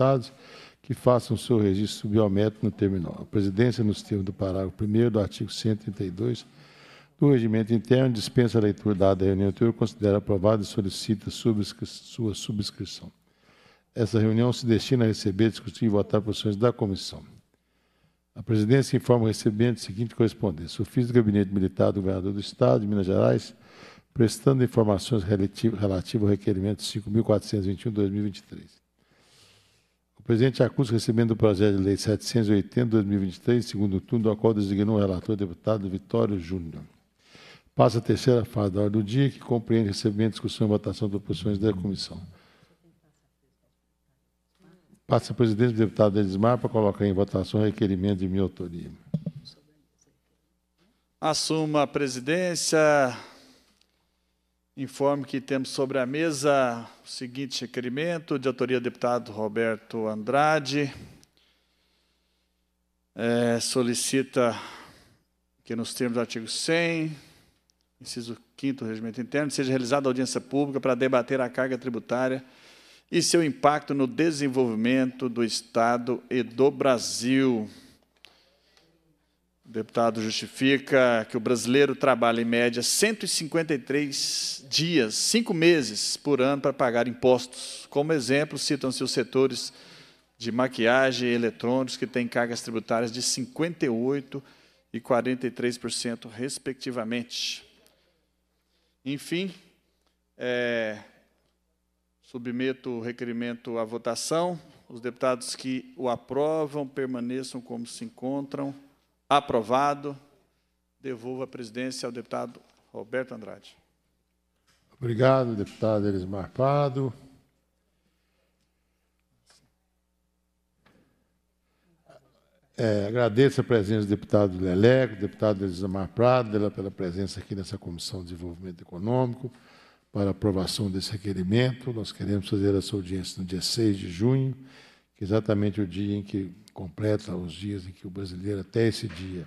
deputados que façam seu registro biométrico no terminal. A presidência, nos termos do parágrafo 1 do artigo 132 do regimento interno, dispensa a leitura da reunião anterior, considera aprovada e solicita subscri sua subscrição. Essa reunião se destina a receber, discutir e votar posições da comissão. A presidência informa o recebente seguinte correspondência. O ofício do Gabinete Militar do Governador do Estado de Minas Gerais, prestando informações relativas ao requerimento 5.421-2023. O presidente acusa recebendo o projeto de lei 780-2023, segundo turno, do qual designou o relator deputado Vitório Júnior. Passa a terceira fase da ordem do dia, que compreende recebimento, discussão e votação de proposições da comissão. Passa a presidente do deputado Elismar para colocar em votação o requerimento de minha autoria. Assuma a presidência Informo que temos sobre a mesa o seguinte requerimento, de autoria do deputado Roberto Andrade. É, solicita que, nos termos do artigo 100, inciso 5 do Regimento Interno, seja realizada audiência pública para debater a carga tributária e seu impacto no desenvolvimento do Estado e do Brasil. O deputado justifica que o brasileiro trabalha, em média, 153 dias, cinco meses por ano para pagar impostos. Como exemplo, citam-se os setores de maquiagem e eletrônicos, que têm cargas tributárias de 58% e 43%, respectivamente. Enfim, é, submeto o requerimento à votação. Os deputados que o aprovam permaneçam como se encontram. Aprovado. Devolvo a presidência ao deputado Roberto Andrade. Obrigado, deputado Elismar Pardo. É, agradeço a presença do deputado Leleco, deputado Elismar Prado, pela presença aqui nessa Comissão de Desenvolvimento Econômico, para aprovação desse requerimento. Nós queremos fazer essa audiência no dia 6 de junho que exatamente o dia em que completa os dias em que o brasileiro, até esse dia,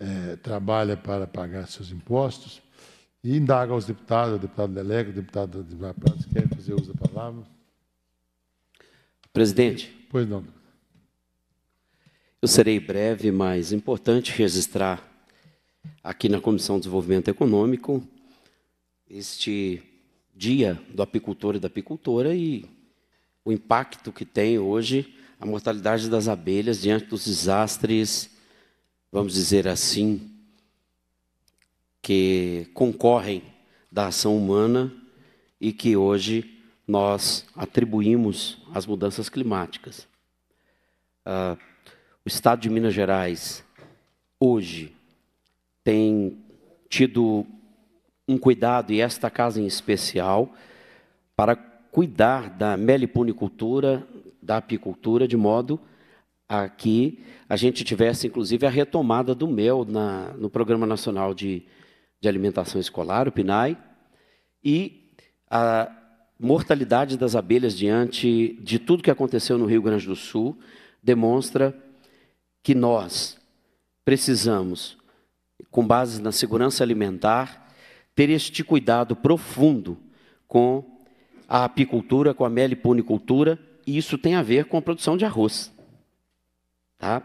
é, trabalha para pagar seus impostos, e indaga aos deputados, o deputado Leleco, o deputado Divar Prados, quer fazer uso da palavra? Presidente. Pois não. Eu serei breve, mas importante registrar aqui na Comissão de Desenvolvimento Econômico este dia do apicultor e da apicultora e o impacto que tem hoje a mortalidade das abelhas diante dos desastres, vamos dizer assim, que concorrem da ação humana e que hoje nós atribuímos às mudanças climáticas. Uh, o estado de Minas Gerais hoje tem tido um cuidado, e esta casa em especial, para cuidar da meliponicultura, da apicultura, de modo a que a gente tivesse, inclusive, a retomada do mel na, no Programa Nacional de, de Alimentação Escolar, o PNAE, e a mortalidade das abelhas diante de tudo que aconteceu no Rio Grande do Sul demonstra que nós precisamos, com base na segurança alimentar, ter este cuidado profundo com a apicultura, com a meliponicultura, e isso tem a ver com a produção de arroz. Tá?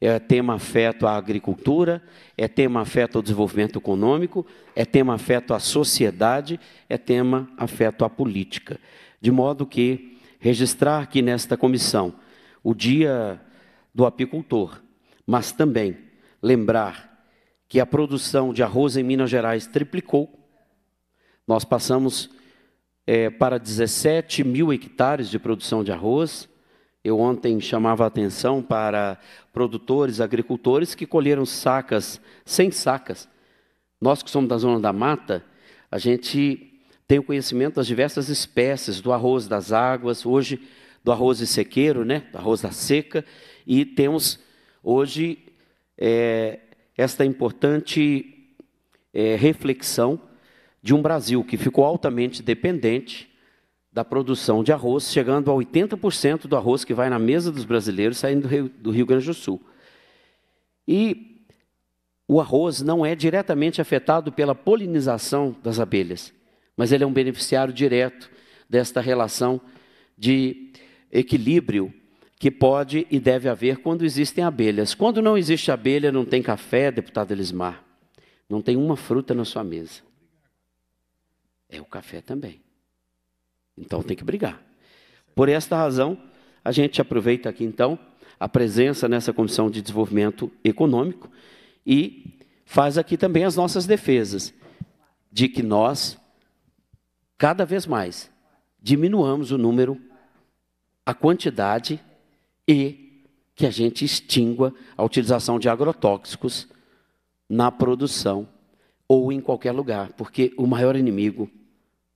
É tema afeto à agricultura, é tema afeto ao desenvolvimento econômico, é tema afeto à sociedade, é tema afeto à política. De modo que registrar aqui nesta comissão o dia do apicultor, mas também lembrar que a produção de arroz em Minas Gerais triplicou. Nós passamos é, para 17 mil hectares de produção de arroz. Eu ontem chamava a atenção para produtores, agricultores que colheram sacas, sem sacas. Nós que somos da zona da mata, a gente tem o conhecimento das diversas espécies do arroz das águas, hoje do arroz sequeiro, né? do arroz da seca, e temos hoje é, esta importante é, reflexão de um Brasil que ficou altamente dependente da produção de arroz, chegando a 80% do arroz que vai na mesa dos brasileiros saindo do Rio, do Rio Grande do Sul. E o arroz não é diretamente afetado pela polinização das abelhas, mas ele é um beneficiário direto desta relação de equilíbrio que pode e deve haver quando existem abelhas. Quando não existe abelha, não tem café, deputado Elismar. Não tem uma fruta na sua mesa é o café também. Então tem que brigar. Por esta razão, a gente aproveita aqui então a presença nessa comissão de desenvolvimento econômico e faz aqui também as nossas defesas de que nós cada vez mais diminuamos o número, a quantidade e que a gente extingua a utilização de agrotóxicos na produção ou em qualquer lugar, porque o maior inimigo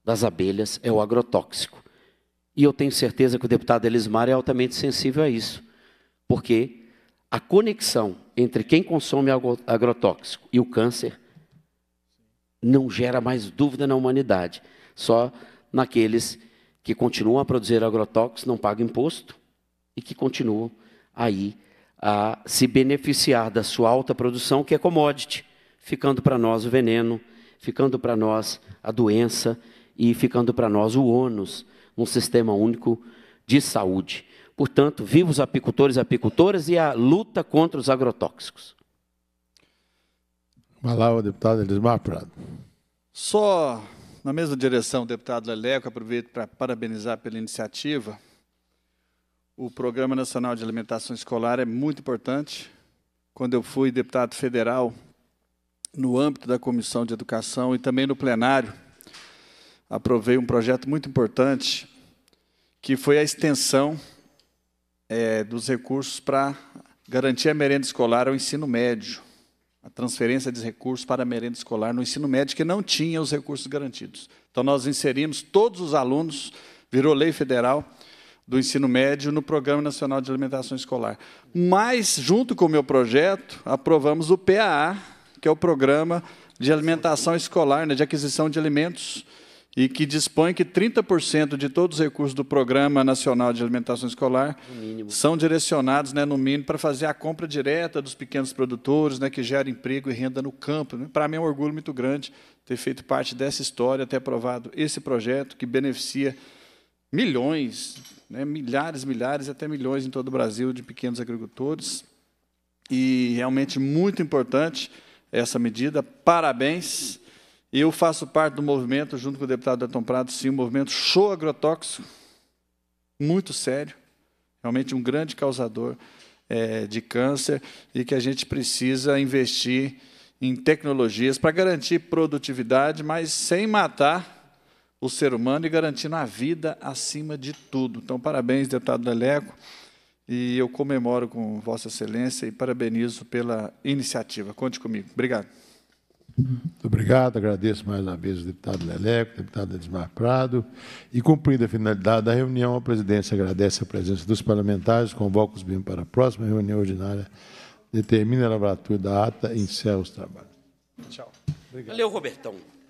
das abelhas é o agrotóxico. E eu tenho certeza que o deputado Elismar é altamente sensível a isso, porque a conexão entre quem consome agrotóxico e o câncer não gera mais dúvida na humanidade, só naqueles que continuam a produzir agrotóxicos, não pagam imposto e que continuam aí a se beneficiar da sua alta produção, que é commodity ficando para nós o veneno, ficando para nós a doença e ficando para nós o ônus no sistema único de saúde. Portanto, vivos apicultores e apicultoras e a luta contra os agrotóxicos. Vai deputado Elismar Prado. Só na mesma direção, deputado Leleco, aproveito para parabenizar pela iniciativa. O Programa Nacional de Alimentação Escolar é muito importante. Quando eu fui deputado federal, no âmbito da Comissão de Educação e também no plenário, aprovei um projeto muito importante, que foi a extensão é, dos recursos para garantir a merenda escolar ao ensino médio, a transferência de recursos para a merenda escolar no ensino médio, que não tinha os recursos garantidos. Então, nós inserimos todos os alunos, virou lei federal, do ensino médio no Programa Nacional de Alimentação Escolar. Mas, junto com o meu projeto, aprovamos o PAA, que é o Programa de Alimentação Escolar, né, de Aquisição de Alimentos, e que dispõe que 30% de todos os recursos do Programa Nacional de Alimentação Escolar são direcionados, né, no mínimo, para fazer a compra direta dos pequenos produtores, né, que gera emprego e renda no campo. Né. Para mim é um orgulho muito grande ter feito parte dessa história, ter aprovado esse projeto que beneficia milhões, né, milhares, milhares, até milhões em todo o Brasil de pequenos agricultores. E realmente muito importante essa medida. Parabéns. Eu faço parte do movimento, junto com o deputado Ayrton Prado, sim, o movimento Show Agrotóxico, muito sério, realmente um grande causador é, de câncer e que a gente precisa investir em tecnologias para garantir produtividade, mas sem matar o ser humano e garantindo a vida acima de tudo. Então, parabéns, deputado Leleco e eu comemoro com Vossa Excelência e parabenizo pela iniciativa. Conte comigo. Obrigado. Muito obrigado, agradeço mais uma vez o deputado Leleco, o deputado Edmar Prado. E cumprida a finalidade da reunião, a presidência agradece a presença dos parlamentares, convoca os membros para a próxima reunião ordinária, determina a lavratura da ata e encerra os trabalhos. Tchau. Obrigado. Valeu, Robertão.